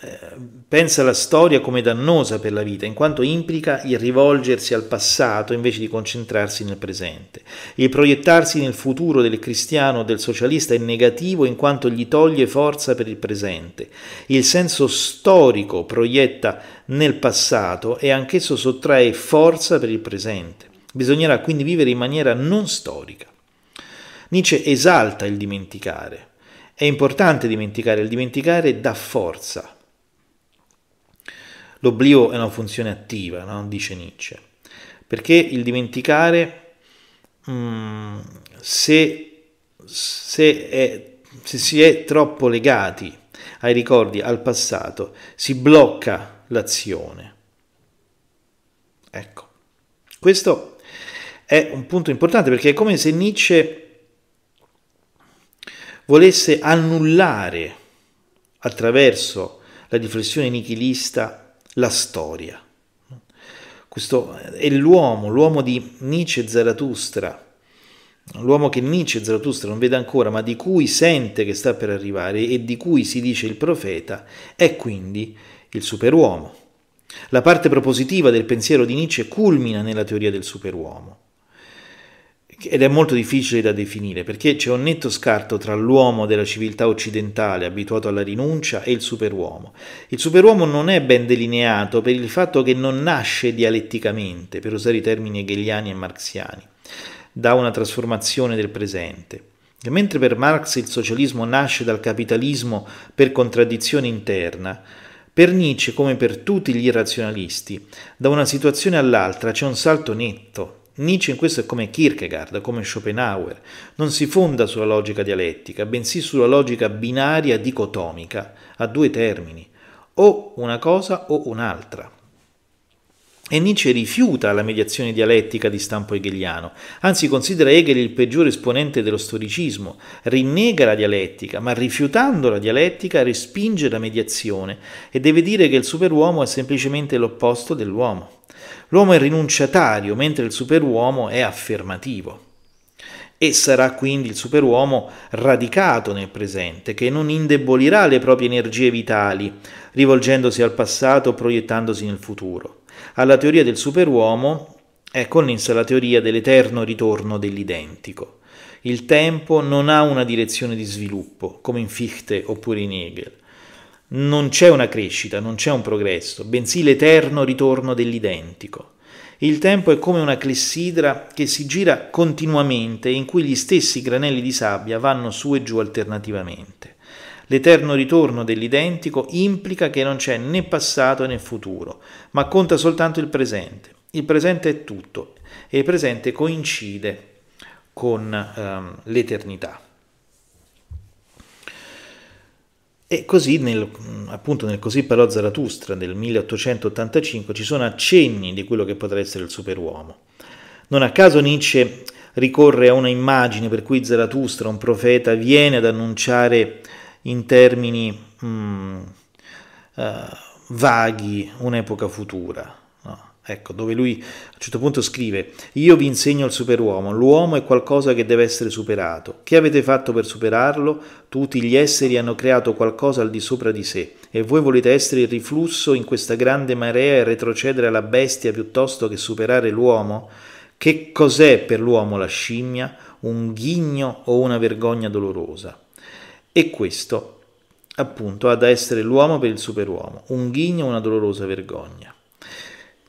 eh, pensa la storia come dannosa per la vita, in quanto implica il rivolgersi al passato invece di concentrarsi nel presente. Il proiettarsi nel futuro del cristiano o del socialista è negativo in quanto gli toglie forza per il presente. Il senso storico proietta nel passato e anch'esso sottrae forza per il presente. Bisognerà quindi vivere in maniera non storica. Nietzsche esalta il dimenticare. È importante dimenticare, il dimenticare dà forza. L'oblio è una funzione attiva, no? dice Nietzsche, perché il dimenticare, mh, mm, se, se, è, se si è troppo legati ai ricordi, al passato, si blocca l'azione. Ecco, questo è un punto importante perché è come se Nietzsche volesse annullare attraverso la riflessione nichilista la storia. Questo è l'uomo, l'uomo di Nietzsche e Zarathustra, l'uomo che Nietzsche e Zarathustra non vede ancora, ma di cui sente che sta per arrivare e di cui si dice il profeta, è quindi il superuomo. La parte propositiva del pensiero di Nietzsche culmina nella teoria del superuomo ed è molto difficile da definire perché c'è un netto scarto tra l'uomo della civiltà occidentale abituato alla rinuncia e il superuomo. Il superuomo non è ben delineato per il fatto che non nasce dialetticamente, per usare i termini hegeliani e marxiani, da una trasformazione del presente. E mentre per Marx il socialismo nasce dal capitalismo per contraddizione interna, per Nietzsche, come per tutti gli irrazionalisti, da una situazione all'altra c'è un salto netto Nietzsche in questo è come Kierkegaard, come Schopenhauer, non si fonda sulla logica dialettica, bensì sulla logica binaria dicotomica, a due termini, o una cosa o un'altra. E Nietzsche rifiuta la mediazione dialettica di stampo hegeliano, anzi considera Hegel il peggiore esponente dello storicismo, rinnega la dialettica, ma rifiutando la dialettica respinge la mediazione e deve dire che il superuomo è semplicemente l'opposto dell'uomo. L'uomo è rinunciatario, mentre il superuomo è affermativo. E sarà quindi il superuomo radicato nel presente, che non indebolirà le proprie energie vitali, rivolgendosi al passato o proiettandosi nel futuro. Alla teoria del superuomo è connessa ecco, la teoria dell'eterno ritorno dell'identico. Il tempo non ha una direzione di sviluppo, come in Fichte oppure in Hegel non c'è una crescita, non c'è un progresso, bensì l'eterno ritorno dell'identico. Il tempo è come una clessidra che si gira continuamente e in cui gli stessi granelli di sabbia vanno su e giù alternativamente. L'eterno ritorno dell'identico implica che non c'è né passato né futuro, ma conta soltanto il presente. Il presente è tutto e il presente coincide con ehm, l'eternità. E così nel, appunto nel Così parlò Zarathustra del 1885 ci sono accenni di quello che potrà essere il superuomo. Non a caso Nietzsche ricorre a una immagine per cui Zarathustra, un profeta, viene ad annunciare in termini mm, uh, vaghi un'epoca futura ecco, dove lui a un certo punto scrive Io vi insegno il superuomo, l'uomo è qualcosa che deve essere superato. Che avete fatto per superarlo? Tutti gli esseri hanno creato qualcosa al di sopra di sé e voi volete essere il riflusso in questa grande marea e retrocedere alla bestia piuttosto che superare l'uomo? Che cos'è per l'uomo la scimmia? Un ghigno o una vergogna dolorosa? E questo appunto ha da essere l'uomo per il superuomo, un ghigno o una dolorosa vergogna.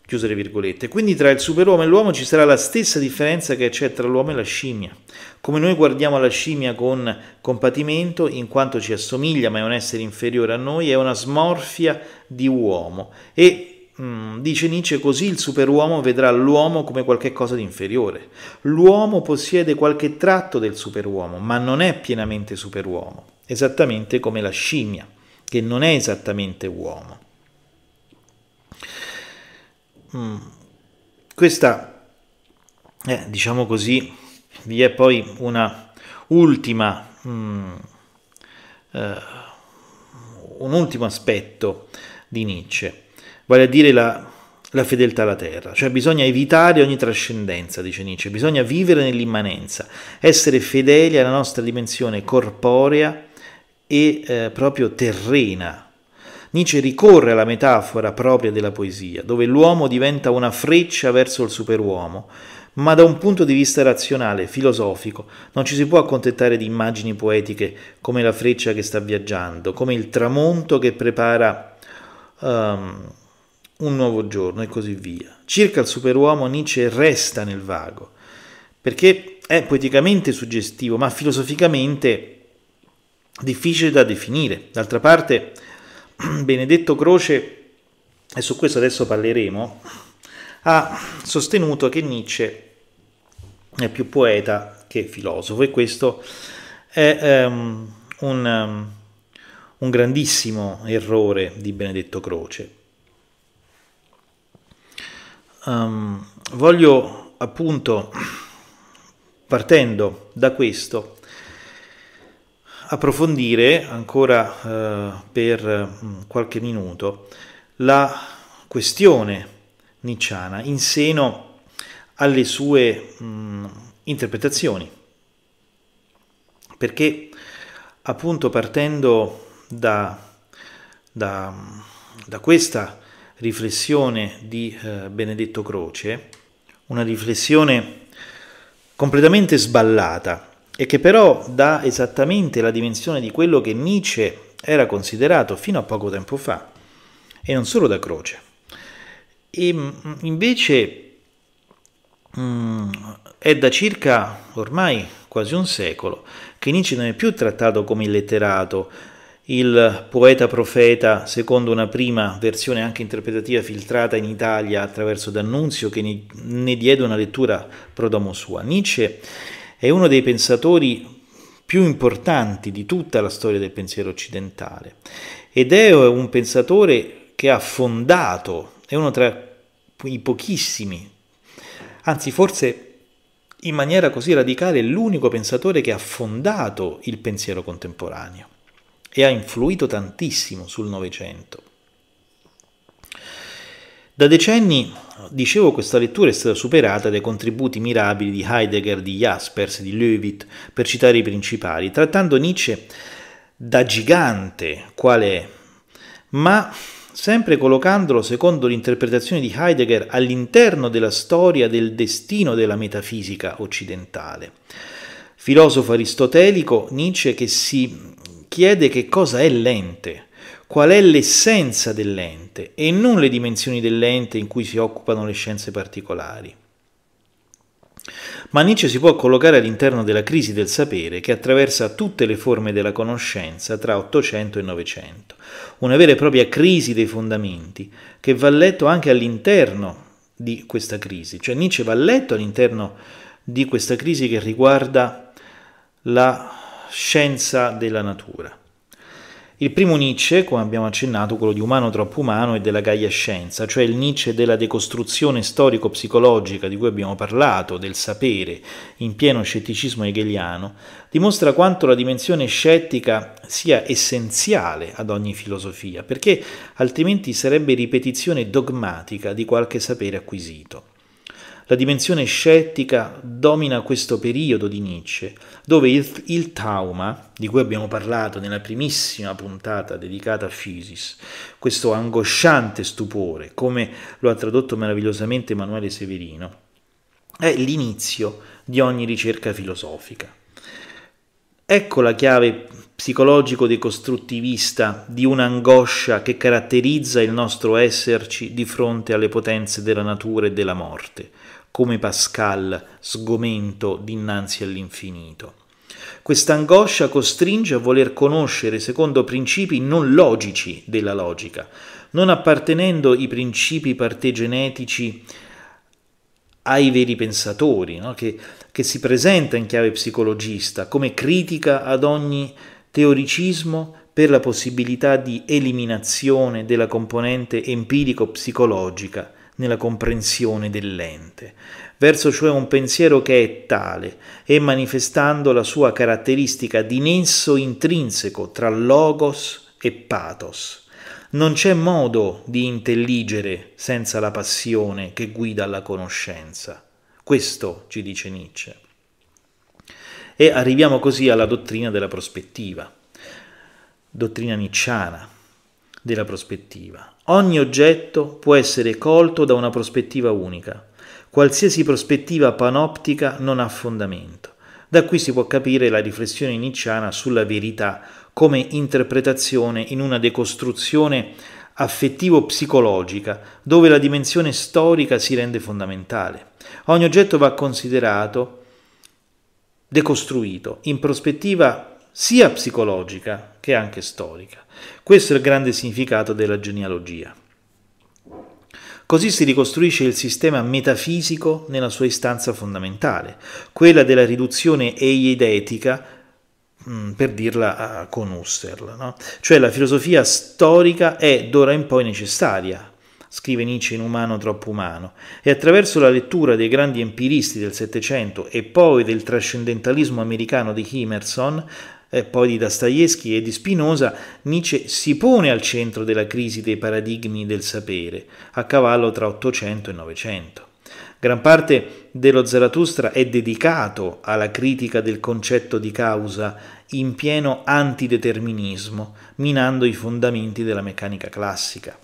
Chiuse virgolette. Quindi tra il superuomo e l'uomo ci sarà la stessa differenza che c'è tra l'uomo e la scimmia. Come noi guardiamo la scimmia con compatimento, in quanto ci assomiglia ma è un essere inferiore a noi, è una smorfia di uomo. E mm, dice Nietzsche così il superuomo vedrà l'uomo come qualcosa di inferiore. L'uomo possiede qualche tratto del superuomo, ma non è pienamente superuomo, esattamente come la scimmia, che non è esattamente uomo. Mm. Questa è, eh, diciamo così, vi è poi una ultima, mm, eh, un ultimo aspetto di Nietzsche, vale a dire la, la fedeltà alla terra, cioè bisogna evitare ogni trascendenza, dice Nietzsche, bisogna vivere nell'immanenza, essere fedeli alla nostra dimensione corporea e eh, proprio terrena, Nietzsche ricorre alla metafora propria della poesia, dove l'uomo diventa una freccia verso il superuomo, ma da un punto di vista razionale, filosofico, non ci si può accontentare di immagini poetiche come la freccia che sta viaggiando, come il tramonto che prepara um, un nuovo giorno e così via. Circa il superuomo Nietzsche resta nel vago, perché è poeticamente suggestivo, ma filosoficamente difficile da definire. D'altra parte, *clears throat* Benedetto Croce, e su questo adesso parleremo, ha sostenuto che Nietzsche è più poeta che filosofo e questo è um, un, um, un grandissimo errore di Benedetto Croce. Um, voglio appunto, partendo da questo, approfondire ancora eh, per mm, qualche minuto la questione nicciana in seno alle sue mh, mm, interpretazioni, perché appunto partendo da, da, mm, da questa riflessione di eh, Benedetto Croce, una riflessione completamente sballata, e che però dà esattamente la dimensione di quello che Nietzsche era considerato fino a poco tempo fa, e non solo da Croce. E mm, invece mh, mm, è da circa ormai quasi un secolo che Nietzsche non è più trattato come il letterato, il poeta profeta, secondo una prima versione anche interpretativa filtrata in Italia attraverso D'Annunzio, che ne diede una lettura prodomo sua. Nietzsche è uno dei pensatori più importanti di tutta la storia del pensiero occidentale ed è un pensatore che ha fondato, è uno tra i pochissimi, anzi forse in maniera così radicale è l'unico pensatore che ha fondato il pensiero contemporaneo e ha influito tantissimo sul Novecento. Da decenni Dicevo questa lettura è stata superata dai contributi mirabili di Heidegger, di Jaspers, di Löwit, per citare i principali, trattando Nietzsche da gigante quale è, ma sempre collocandolo secondo l'interpretazione di Heidegger all'interno della storia del destino della metafisica occidentale. Filosofo aristotelico, Nietzsche che si chiede che cosa è l'ente, qual è l'essenza dell'ente e non le dimensioni dell'ente in cui si occupano le scienze particolari. Ma Nietzsche si può collocare all'interno della crisi del sapere che attraversa tutte le forme della conoscenza tra 800 e 900, una vera e propria crisi dei fondamenti che va letto anche all'interno di questa crisi, cioè Nietzsche va letto all'interno di questa crisi che riguarda la scienza della natura. Il primo Nietzsche, come abbiamo accennato, quello di umano troppo umano e della Gaia Scienza, cioè il Nietzsche della decostruzione storico-psicologica di cui abbiamo parlato, del sapere, in pieno scetticismo hegeliano, dimostra quanto la dimensione scettica sia essenziale ad ogni filosofia, perché altrimenti sarebbe ripetizione dogmatica di qualche sapere acquisito. La dimensione scettica domina questo periodo di Nietzsche, dove il, il, trauma, di cui abbiamo parlato nella primissima puntata dedicata a Fisis, questo angosciante stupore, come lo ha tradotto meravigliosamente Emanuele Severino, è l'inizio di ogni ricerca filosofica. Ecco la chiave psicologico-decostruttivista di un'angoscia che caratterizza il nostro esserci di fronte alle potenze della natura e della morte come Pascal, sgomento dinanzi all'infinito. Quest'angoscia costringe a voler conoscere secondo principi non logici della logica, non appartenendo i principi partegenetici ai veri pensatori, no? che, che si presenta in chiave psicologista come critica ad ogni teoricismo per la possibilità di eliminazione della componente empirico-psicologica nella comprensione dell'ente, verso cioè un pensiero che è tale e manifestando la sua caratteristica di nesso intrinseco tra logos e pathos. Non c'è modo di intelligere senza la passione che guida la conoscenza. Questo ci dice Nietzsche. E arriviamo così alla dottrina della prospettiva, dottrina nicciana della prospettiva. Ogni oggetto può essere colto da una prospettiva unica. Qualsiasi prospettiva panoptica non ha fondamento. Da qui si può capire la riflessione nicciana sulla verità come interpretazione in una decostruzione affettivo-psicologica, dove la dimensione storica si rende fondamentale. Ogni oggetto va considerato decostruito in prospettiva sia psicologica che anche storica. Questo è il grande significato della genealogia. Così si ricostruisce il sistema metafisico nella sua istanza fondamentale, quella della riduzione eiedetica, mm, per dirla con Husserl, no? cioè la filosofia storica è d'ora in poi necessaria, scrive Nietzsche in Umano troppo umano, e attraverso la lettura dei grandi empiristi del Settecento e poi del trascendentalismo americano di Emerson eh, poi di Dostoevsky e di Spinoza, Nietzsche si pone al centro della crisi dei paradigmi del sapere, a cavallo tra 800 e 900. Gran parte dello Zarathustra è dedicato alla critica del concetto di causa in pieno antideterminismo, minando i fondamenti della meccanica classica.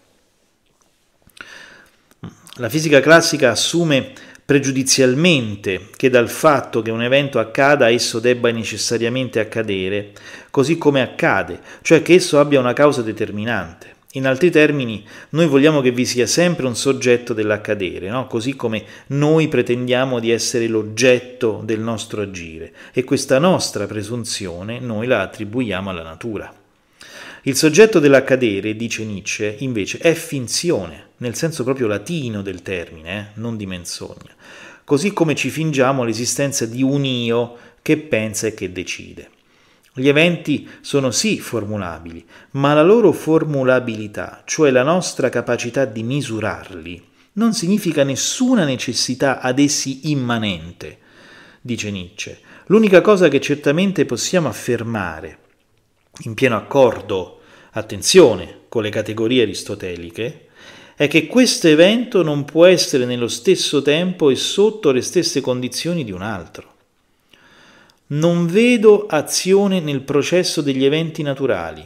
La fisica classica assume pregiudizialmente che dal fatto che un evento accada esso debba necessariamente accadere, così come accade, cioè che esso abbia una causa determinante. In altri termini, noi vogliamo che vi sia sempre un soggetto dell'accadere, no? così come noi pretendiamo di essere l'oggetto del nostro agire e questa nostra presunzione noi la attribuiamo alla natura. Il soggetto dell'accadere, dice Nietzsche, invece è finzione, nel senso proprio latino del termine, eh? non di menzogna, così come ci fingiamo l'esistenza di un io che pensa e che decide. Gli eventi sono sì formulabili, ma la loro formulabilità, cioè la nostra capacità di misurarli, non significa nessuna necessità ad essi immanente, dice Nietzsche. L'unica cosa che certamente possiamo affermare, in pieno accordo, attenzione, con le categorie aristoteliche, è che questo evento non può essere nello stesso tempo e sotto le stesse condizioni di un altro. Non vedo azione nel processo degli eventi naturali.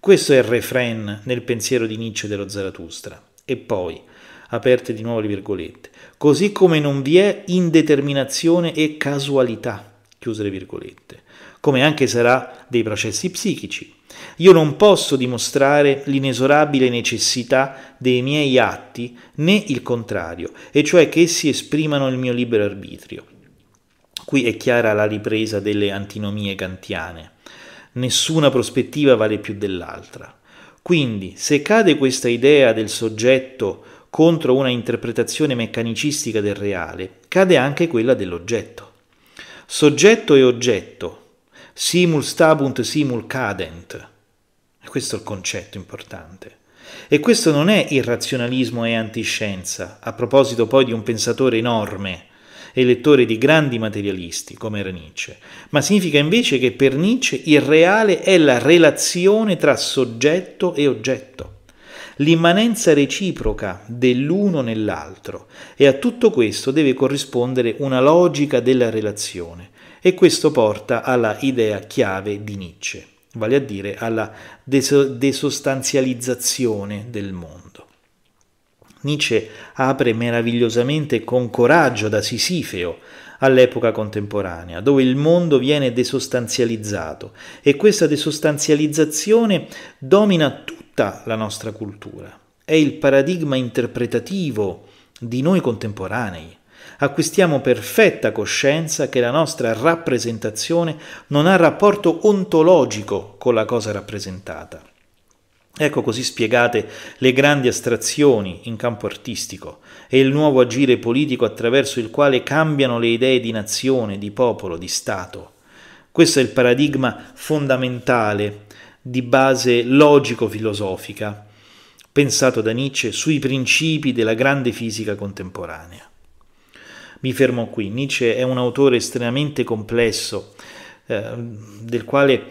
Questo è il refrain nel pensiero di Nietzsche dello Zarathustra. E poi, aperte di nuovo le virgolette, così come non vi è indeterminazione e casualità, chiuse le virgolette come anche sarà dei processi psichici. Io non posso dimostrare l'inesorabile necessità dei miei atti né il contrario, e cioè che essi esprimano il mio libero arbitrio. Qui è chiara la ripresa delle antinomie kantiane. Nessuna prospettiva vale più dell'altra. Quindi, se cade questa idea del soggetto contro una interpretazione meccanicistica del reale, cade anche quella dell'oggetto. Soggetto e oggetto, simul stabunt, simul cadent. Questo è il concetto importante. E questo non è irrazionalismo e antiscienza, a proposito poi di un pensatore enorme, e lettore di grandi materialisti come era Nietzsche, ma significa invece che per Nietzsche il reale è la relazione tra soggetto e oggetto, l'immanenza reciproca dell'uno nell'altro e a tutto questo deve corrispondere una logica della relazione, e questo porta alla idea chiave di Nietzsche, vale a dire alla desostanzializzazione del mondo. Nietzsche apre meravigliosamente con coraggio da Sisifeo all'epoca contemporanea, dove il mondo viene desostanzializzato e questa desostanzializzazione domina tutta la nostra cultura. È il paradigma interpretativo di noi contemporanei acquistiamo perfetta coscienza che la nostra rappresentazione non ha rapporto ontologico con la cosa rappresentata. Ecco così spiegate le grandi astrazioni in campo artistico e il nuovo agire politico attraverso il quale cambiano le idee di nazione, di popolo, di Stato. Questo è il paradigma fondamentale di base logico-filosofica pensato da Nietzsche sui principi della grande fisica contemporanea. Mi fermo qui. Nietzsche è un autore estremamente complesso, eh, del quale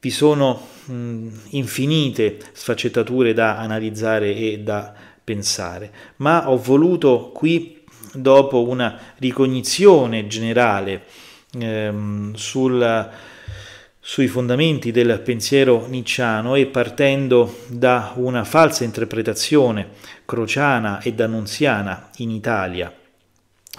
vi sono mh, infinite sfaccettature da analizzare e da pensare, ma ho voluto qui, dopo una ricognizione generale ehm, sul sui fondamenti del pensiero nicciano e partendo da una falsa interpretazione crociana e d'annunziana in Italia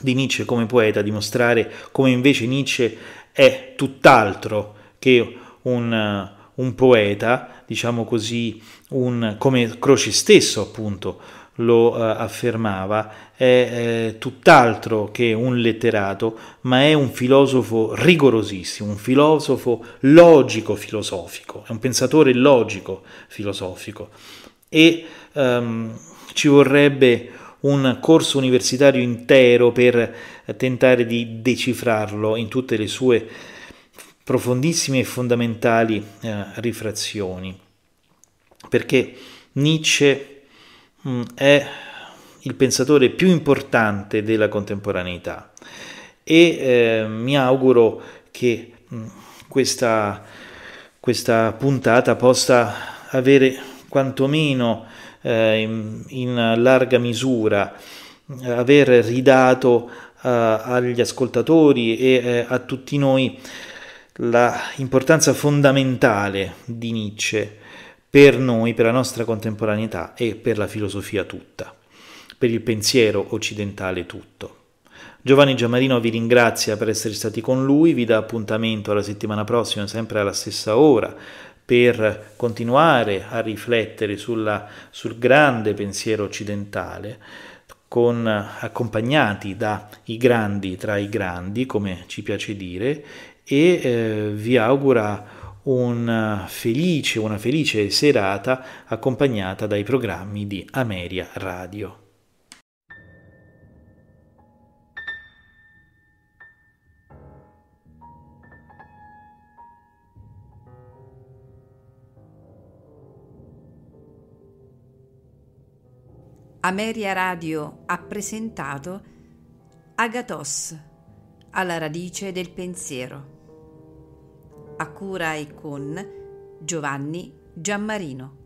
di Nietzsche come poeta, dimostrare come invece Nietzsche è tutt'altro che un, eh, un poeta, diciamo così, un, come Croce stesso appunto lo uh, affermava, è eh, tutt'altro che un letterato, ma è un filosofo rigorosissimo, un filosofo logico-filosofico, è un pensatore logico-filosofico e um, ci vorrebbe un corso universitario intero per eh, tentare di decifrarlo in tutte le sue profondissime e fondamentali eh, rifrazioni. Perché Nietzsche mh, mm, è il pensatore più importante della contemporaneità e eh, mi auguro che mh, mm, questa, questa puntata possa avere quantomeno eh, in, in, larga misura eh, aver ridato eh, agli ascoltatori e eh, a tutti noi l'importanza fondamentale di Nietzsche per noi, per la nostra contemporaneità e per la filosofia tutta, per il pensiero occidentale tutto. Giovanni Giammarino vi ringrazia per essere stati con lui, vi dà appuntamento alla settimana prossima, sempre alla stessa ora, per continuare a riflettere sulla, sul grande pensiero occidentale, con, accompagnati dai grandi tra i grandi, come ci piace dire, e eh, vi augura un felice, una felice serata accompagnata dai programmi di Ameria Radio. Ameria Radio ha presentato Agatos, alla radice del pensiero, a cura e con Giovanni Giammarino.